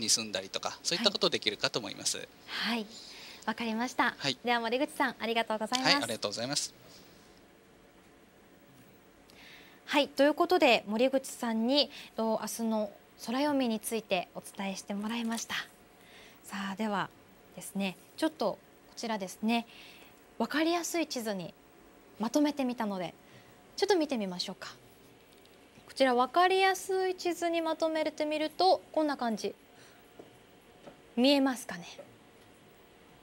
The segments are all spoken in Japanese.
に住んだりとかそういったことできるかと思います。はいわ、かりました、はい、では森口さんありがとうございます、はい、ありがとうございますはいということで森口さんに明日の空読みについてお伝えしてもらいましたさあではですねちょっとこちらですねわかりやすい地図にまとめてみたのでちょっと見てみましょうかこちら分かりやすい地図にまとめてみるとこんな感じ見えますかね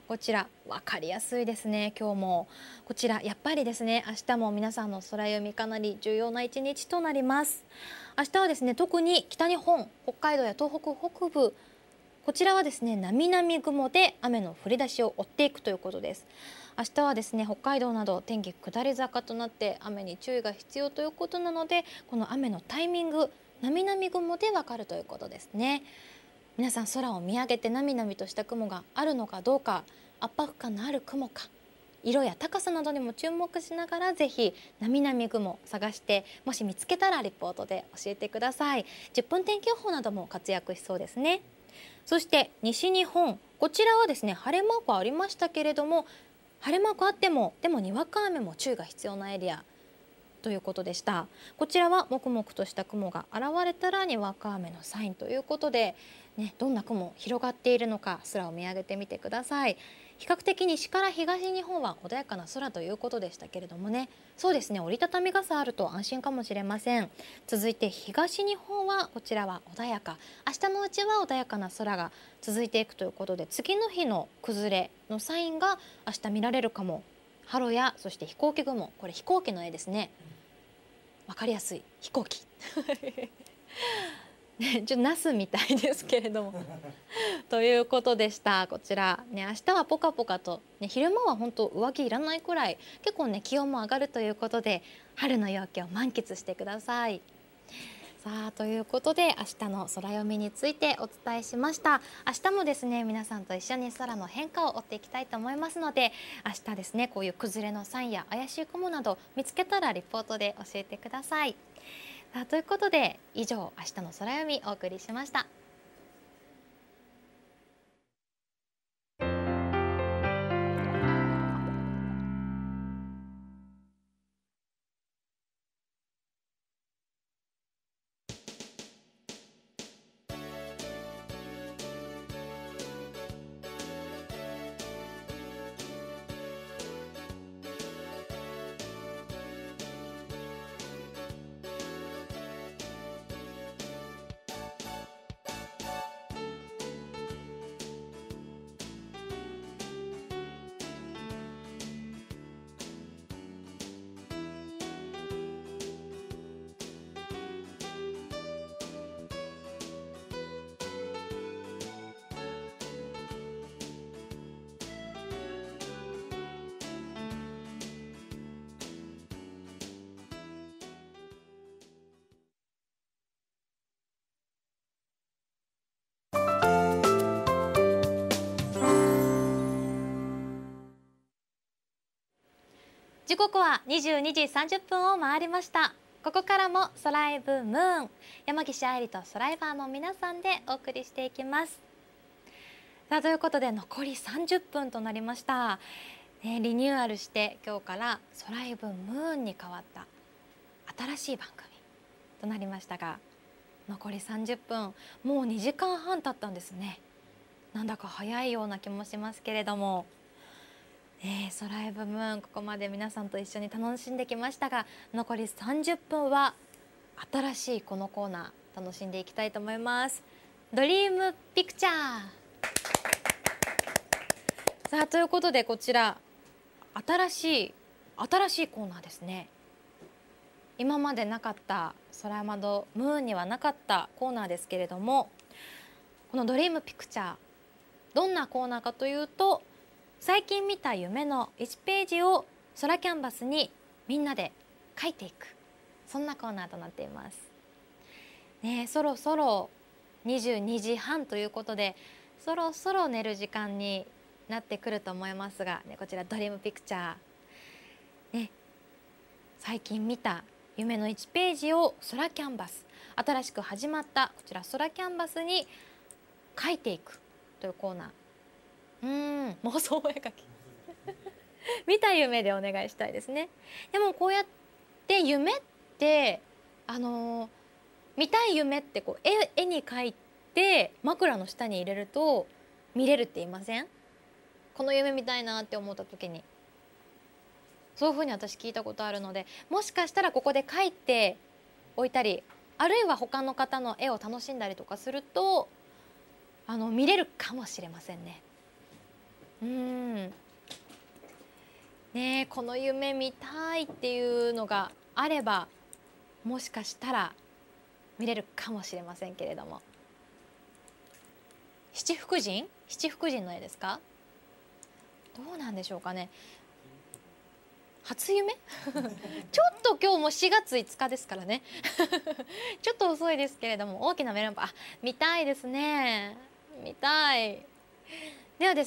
こちら分かりやすいですね今日もこちらやっぱりですね明日も皆さんの空読みかなり重要な一日となります明日はですね特に北日本北海道や東北北部こちらはですね南々雲で雨の降り出しを追っていくということです明日はですね北海道など天気下り坂となって雨に注意が必要ということなのでこの雨のタイミング南々雲でわかるということですね皆さん空を見上げてなみなみとした雲があるのかどうか圧迫感のある雲か色や高さなどにも注目しながらぜひなみなみ雲探してもし見つけたらリポートで教えてください10分天気予報なども活躍しそうですねそして西日本こちらはですね晴れマークありましたけれども晴れマークあってもでもにわか雨も注意が必要なエリアということでしたこちらはもくもくとした雲が現れたらにわか雨のサインということでね、どんな雲広がっているのか空を見上げてみてください比較的西から東日本は穏やかな空ということでしたけれどもねそうですね折りたたみ傘あると安心かもしれません続いて東日本はこちらは穏やか明日のうちは穏やかな空が続いていくということで次の日の崩れのサインが明日見られるかもハロやそして飛行機雲これ飛行機の絵ですねわかりやすい飛行機ね、ちょっとナスみたいですけれども ということでしたこちら、ね、明日はぽかぽかと、ね、昼間は本当上着いらないくらい結構ね気温も上がるということで春の陽気を満喫してください。さあということで明日の空読みについてお伝えしました明日もですね皆さんと一緒に空の変化を追っていきたいと思いますので明日ですねこういう崩れのサインや怪しい雲など見つけたらリポートで教えてください。さあということで以上明日の空読みお送りしました。時刻は二十二時三十分を回りましたここからもライブムーン山岸愛理とライバーの皆さんでお送りしていきますさあということで残り三十分となりましたね、リニューアルして今日から「ライブムーン」に変わった新しい番組となりましたが残り30分もう2時間半経ったんですねなんだか早いような気もしますけれどもえー、空へブムーンここまで皆さんと一緒に楽しんできましたが残り30分は新しいこのコーナー楽しんでいきたいと思いますドリームピクチャーさあということでこちら新しい新しいコーナーですね今までなかった空山とムーンにはなかったコーナーですけれどもこのドリームピクチャーどんなコーナーかというと最近見た夢の1ページを空キャンバスにみんなで書いていくそんなコーナーとなっています。ねそろそろ22時半ということでそろそろ寝る時間になってくると思いますが、ね、こちら「ドリームピクチャー」ね、最近見た夢の1ページを空キャンバス新しく始まったこちら空キャンバスに書いていくというコーナーうん妄想お絵描き見た夢でお願いしたいですねでもこうやって夢ってあの見たい夢ってこう絵絵に描いて枕の下に入れると見れるって言いませんこの夢見たいなって思った時にそういうふうに私聞いたことあるのでもしかしたらここで描いておいたりあるいは他の方の絵を楽しんだりとかするとあの見れるかもしれませんね。うんね、この夢見たいっていうのがあればもしかしたら見れるかもしれませんけれども七福神七福神の絵ですかどうなんでしょうかね初夢 ちょっと今日も4月5日ですからね ちょっと遅いですけれども大きなメロンパン見たいですね見たいではですね